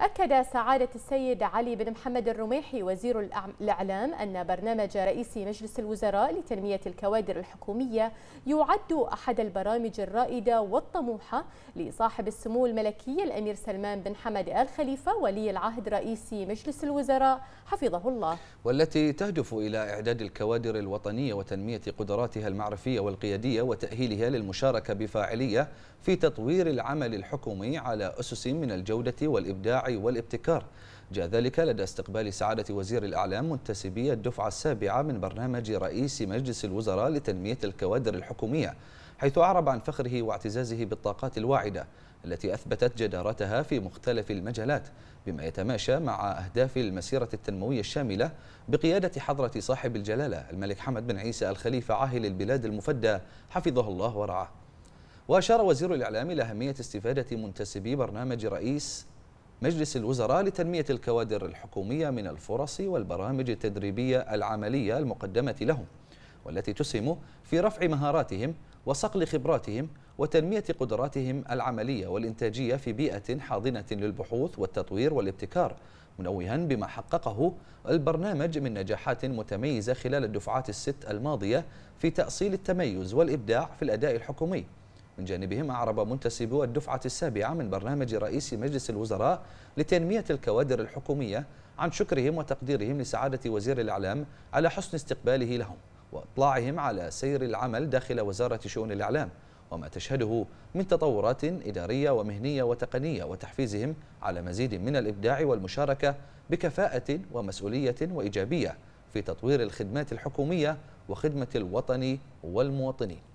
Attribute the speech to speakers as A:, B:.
A: أكد سعادة السيد علي بن محمد الرميحي وزير الإعلام أن برنامج رئيس مجلس الوزراء لتنمية الكوادر الحكومية يعد أحد البرامج الرائدة والطموحة لصاحب السمو الملكي الأمير سلمان بن حمد آل خليفة ولي العهد رئيس مجلس الوزراء حفظه الله
B: والتي تهدف إلى إعداد الكوادر الوطنية وتنمية قدراتها المعرفية والقيادية وتأهيلها للمشاركة بفاعلية في تطوير العمل الحكومي على أسس من الجودة والإبداع والابتكار جاء ذلك لدى استقبال سعادة وزير الأعلام منتسبي الدفعة السابعة من برنامج رئيس مجلس الوزراء لتنمية الكوادر الحكومية حيث أعرب عن فخره واعتزازه بالطاقات الواعدة التي أثبتت جدارتها في مختلف المجالات بما يتماشى مع أهداف المسيرة التنموية الشاملة بقيادة حضرة صاحب الجلالة الملك حمد بن عيسى الخليفة عاهل البلاد المفدى حفظه الله ورعاه وأشار وزير الإعلام إلى أهمية استفادة منتسبي برنامج رئيس مجلس الوزراء لتنمية الكوادر الحكومية من الفرص والبرامج التدريبية العملية المقدمة لهم والتي تسهم في رفع مهاراتهم وصقل خبراتهم وتنمية قدراتهم العملية والإنتاجية في بيئة حاضنة للبحوث والتطوير والابتكار منوها بما حققه البرنامج من نجاحات متميزة خلال الدفعات الست الماضية في تأصيل التميز والإبداع في الأداء الحكومي من جانبهم أعرب منتسبو الدفعة السابعة من برنامج رئيس مجلس الوزراء لتنمية الكوادر الحكومية عن شكرهم وتقديرهم لسعادة وزير الإعلام على حسن استقباله لهم وإطلاعهم على سير العمل داخل وزارة شؤون الإعلام وما تشهده من تطورات إدارية ومهنية وتقنية وتحفيزهم على مزيد من الإبداع والمشاركة بكفاءة ومسؤولية وإيجابية في تطوير الخدمات الحكومية وخدمة الوطن والمواطنين